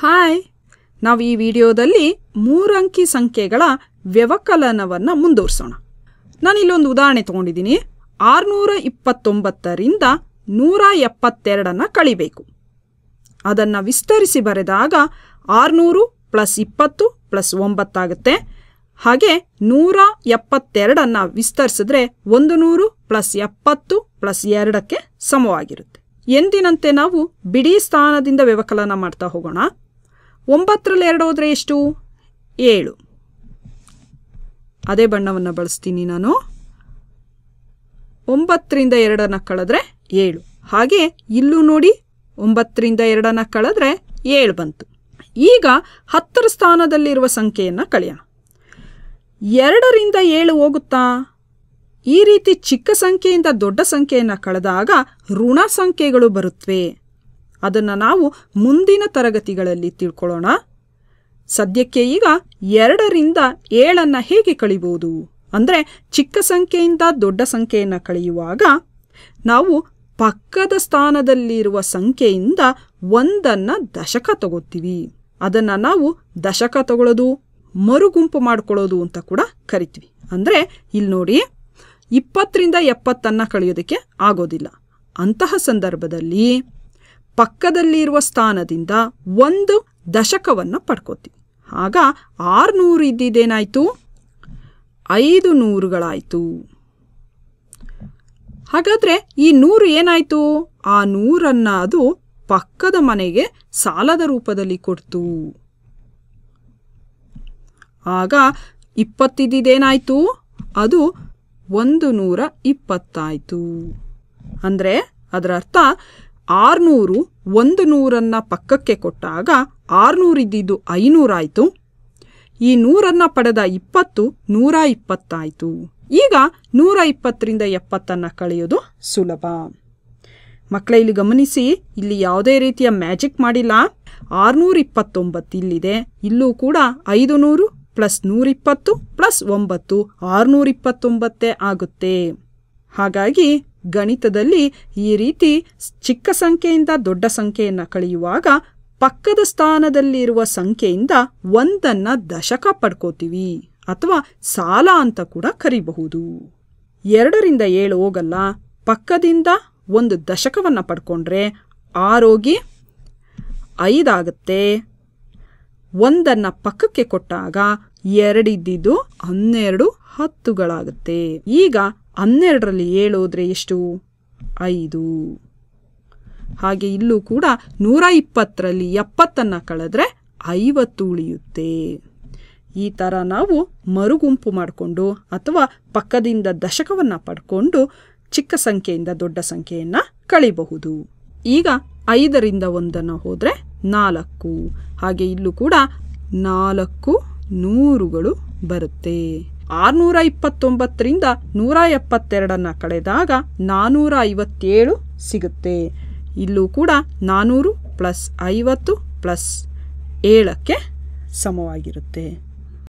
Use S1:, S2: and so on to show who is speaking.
S1: hi ನಾವು ಈ ವಿಡಿಯೋದಲ್ಲಿ ಮೂರಂಕಿ ಸಂಖ್ಯೆಗಳ ವ್ಯವಕಲನವನ್ನು ಮುಂದುವರಿಸೋಣ ನಾನು ಇಲ್ಲೊಂದು ಉದಾಹರಣೆ ತೊಗೊಂಡಿದ್ದೀನಿ ಆರುನೂರ ಇಪ್ಪತ್ತೊಂಬತ್ತರಿಂದ ನೂರ ಎಪ್ಪತ್ತೆರಡನ್ನು ಕಳಿಬೇಕು ಅದನ್ನು ವಿಸ್ತರಿಸಿ ಬರೆದಾಗ ಆರುನೂರು ಪ್ಲಸ್ ಇಪ್ಪತ್ತು ಪ್ಲಸ್ ಒಂಬತ್ತಾಗುತ್ತೆ ಹಾಗೆ ನೂರ ಎಪ್ಪತ್ತೆರಡನ್ನು ವಿಸ್ತರಿಸಿದ್ರೆ ಒಂದು ನೂರು ಪ್ಲಸ್ ಎಪ್ಪತ್ತು ಪ್ಲಸ್ ಎರಡಕ್ಕೆ ಸಮವಾಗಿರುತ್ತೆ ಎಂದಿನಂತೆ ನಾವು ಬಿಡಿ ಸ್ಥಾನದಿಂದ ವ್ಯವಕಲನ ಮಾಡ್ತಾ ಹೋಗೋಣ ಒಂಬತ್ತರಲ್ಲಿ ಎರಡು ಹೋದರೆ ಎಷ್ಟು ಏಳು ಅದೇ ಬಣ್ಣವನ್ನು ಬಳಸ್ತೀನಿ ನಾನು ಒಂಬತ್ತರಿಂದ ಎರಡನ್ನು ಕಳೆದ್ರೆ ಏಳು ಹಾಗೆ ಇಲ್ಲೂ ನೋಡಿ ಒಂಬತ್ತರಿಂದ ಎರಡನ್ನು ಕಳೆದ್ರೆ ಏಳು ಬಂತು ಈಗ ಹತ್ತರ ಸ್ಥಾನದಲ್ಲಿರುವ ಸಂಖ್ಯೆಯನ್ನು ಕಳೆಯೋಣ ಎರಡರಿಂದ ಏಳು ಹೋಗುತ್ತಾ ಈ ರೀತಿ ಚಿಕ್ಕ ಸಂಖ್ಯೆಯಿಂದ ದೊಡ್ಡ ಸಂಖ್ಯೆಯನ್ನು ಕಳೆದಾಗ ಋಣ ಸಂಖ್ಯೆಗಳು ಬರುತ್ತವೆ ಅದನ್ನು ನಾವು ಮುಂದಿನ ತರಗತಿಗಳಲ್ಲಿ ತಿಳ್ಕೊಳ್ಳೋಣ ಸದ್ಯಕ್ಕೆ ಈಗ ಎರಡರಿಂದ ಏಳನ್ನು ಹೇಗೆ ಕಳಿಬೋದು ಅಂದರೆ ಚಿಕ್ಕ ಸಂಖ್ಯೆಯಿಂದ ದೊಡ್ಡ ಸಂಖ್ಯೆಯನ್ನು ಕಳೆಯುವಾಗ ನಾವು ಪಕ್ಕದ ಸ್ಥಾನದಲ್ಲಿರುವ ಸಂಖ್ಯೆಯಿಂದ ಒಂದನ್ನು ದಶಕ ತಗೋತೀವಿ ಅದನ್ನು ನಾವು ದಶಕ ತಗೊಳ್ಳೋದು ಮರುಗುಂಪು ಮಾಡ್ಕೊಳ್ಳೋದು ಅಂತ ಕೂಡ ಕರಿತೀವಿ ಅಂದರೆ ಇಲ್ಲಿ ನೋಡಿ ಇಪ್ಪತ್ತರಿಂದ ಎಪ್ಪತ್ತನ್ನು ಕಳೆಯೋದಕ್ಕೆ ಆಗೋದಿಲ್ಲ ಅಂತಹ ಸಂದರ್ಭದಲ್ಲಿ ಪಕ್ಕದಲ್ಲಿರುವ ಸ್ಥಾನದಿಂದ ಒಂದು ದಶಕವನ್ನು ಪಡ್ಕೋತೀವಿ ಆಗ ಆರುನೂರು ಇದ್ದಿದ್ದೇನಾಯಿತು ಐದು ನೂರುಗಳಾಯಿತು ಹಾಗಾದರೆ ಈ ನೂರು ಏನಾಯಿತು ಆ ನೂರನ್ನು ಅದು ಪಕ್ಕದ ಮನೆಗೆ ಸಾಲದ ರೂಪದಲ್ಲಿ ಕೊಡ್ತು ಆಗ ಇಪ್ಪತ್ತಿದ್ದಿದ್ದೇನಾಯಿತು ಅದು ಒಂದು ನೂರ ಇಪ್ಪತ್ತಾಯಿತು ಅಂದರೆ ಅದರ ಅರ್ಥ ಆರ್ನೂರು ಒಂದು ನೂರನ್ನು ಪಕ್ಕಕ್ಕೆ ಕೊಟ್ಟಾಗ ಆರ್ನೂರಿದ್ದು ಐನೂರಾಯಿತು ಈ ನೂರನ್ನು ಪಡೆದ ಇಪ್ಪತ್ತು ನೂರ ಇಪ್ಪತ್ತಾಯಿತು ಈಗ ನೂರ ಇಪ್ಪತ್ತರಿಂದ ಎಪ್ಪತ್ತನ್ನು ಕಳೆಯೋದು ಸುಲಭ ಮಕ್ಕಳ ಇಲ್ಲಿ ಗಮನಿಸಿ ಇಲ್ಲಿ ಯಾವುದೇ ರೀತಿಯ ಮ್ಯಾಜಿಕ್ ಮಾಡಿಲ್ಲ ಆರುನೂರ ಇಪ್ಪತ್ತೊಂಬತ್ತು ಇಲ್ಲಿದೆ ಇಲ್ಲೂ ಕೂಡ ಐದು ನೂರು ಪ್ಲಸ್ ನೂರಿಪ್ಪತ್ತು ಪ್ಲಸ್ ಒಂಬತ್ತು ಆರುನೂರ ಇಪ್ಪತ್ತೊಂಬತ್ತೇ ಆಗುತ್ತೆ ಹಾಗಾಗಿ ಗಣಿತದಲ್ಲಿ ಈ ರೀತಿ ಚಿಕ್ಕ ಸಂಖ್ಯೆಯಿಂದ ದೊಡ್ಡ ಸಂಖ್ಯೆಯನ್ನು ಕಳೆಯುವಾಗ ಪಕ್ಕದ ಸ್ಥಾನದಲ್ಲಿರುವ ಸಂಖ್ಯೆಯಿಂದ ಒಂದನ್ನು ದಶಕ ಪಡ್ಕೋತೀವಿ ಅಥವಾ ಸಾಲ ಅಂತ ಕೂಡ ಕರಿಬಹುದು ಎರಡರಿಂದ ಏಳು ಹೋಗಲ್ಲ ಪಕ್ಕದಿಂದ ಒಂದು ದಶಕವನ್ನು ಪಡ್ಕೊಂಡ್ರೆ ಆರೋಗಿ ಐದಾಗತ್ತೆ ಒಂದನ್ನು ಪಕ್ಕಕ್ಕೆ ಕೊಟ್ಟಾಗ ಎರಡಿದ್ದಿದ್ದು ಹನ್ನೆರಡು ಹತ್ತುಗಳಾಗುತ್ತೆ ಈಗ ಹನ್ನೆರಡರಲ್ಲಿ ಏಳು ಎಷ್ಟು ಐದು ಹಾಗೆ ಇಲ್ಲೂ ಕೂಡ ನೂರ ಇಪ್ಪತ್ತರಲ್ಲಿ ಎಪ್ಪತ್ತನ್ನು ಕಳೆದ್ರೆ ಐವತ್ತು ಉಳಿಯುತ್ತೆ ಈ ಥರ ನಾವು ಮರುಗುಂಪು ಮಾಡಿಕೊಂಡು ಅಥವಾ ಪಕ್ಕದಿಂದ ದಶಕವನ್ನು ಪಡ್ಕೊಂಡು ಚಿಕ್ಕ ಸಂಖ್ಯೆಯಿಂದ ದೊಡ್ಡ ಸಂಖ್ಯೆಯನ್ನು ಕಳಿಬಹುದು ಈಗ ಐದರಿಂದ ಒಂದನ್ನು ಹೋದರೆ ನಾಲ್ಕು ಹಾಗೆ ಇಲ್ಲೂ ಕೂಡ ನಾಲ್ಕು ನೂರುಗಳು ಬರುತ್ತೆ ಆರುನೂರ ಇಪ್ಪತ್ತೊಂಬತ್ತರಿಂದ ನೂರ ಎಪ್ಪತ್ತೆರಡನ್ನು ಕಳೆದಾಗ ನಾನ್ನೂರ ಐವತ್ತೇಳು ಸಿಗುತ್ತೆ ಇಲ್ಲೂ ಕೂಡ ನಾನ್ನೂರು ಪ್ಲಸ್ ಐವತ್ತು ಪ್ಲಸ್ ಏಳಕ್ಕೆ ಸಮವಾಗಿರುತ್ತೆ